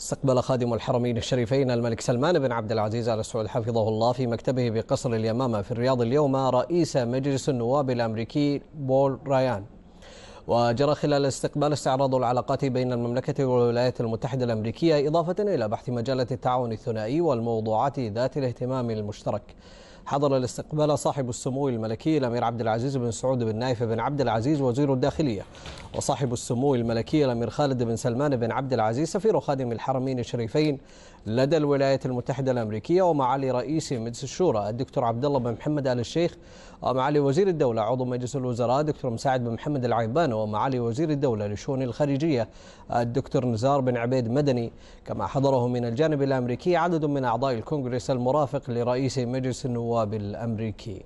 استقبل خادم الحرمين الشريفين الملك سلمان بن عبد العزيز ال سعود حفظه الله في مكتبه بقصر اليمامة في الرياض اليوم رئيس مجلس النواب الأمريكي بول رايان وجرى خلال الاستقبال استعراض العلاقات بين المملكة والولايات المتحدة الأمريكية إضافة إلى بحث مجالة التعاون الثنائي والموضوعات ذات الاهتمام المشترك حضر الاستقبال صاحب السمو الملكي الأمير عبد العزيز بن سعود بن نايف بن عبد العزيز وزير الداخلية وصاحب السمو الملكي الأمير خالد بن سلمان بن عبد العزيز سفير خادم الحرمين الشريفين لدى الولايات المتحدة الأمريكية ومعالي رئيس مجلس الشورى الدكتور عبد الله بن محمد آل الشيخ ومعالي وزير الدولة عضو مجلس الوزراء الدكتور مساعد بن محمد العيبان ومعالي وزير الدولة لشؤون الخارجية الدكتور نزار بن عبيد مدني كما حضره من الجانب الأمريكي عدد من أعضاء الكونغرس المرافق لرئيس مجلس النواب الجواب الأمريكي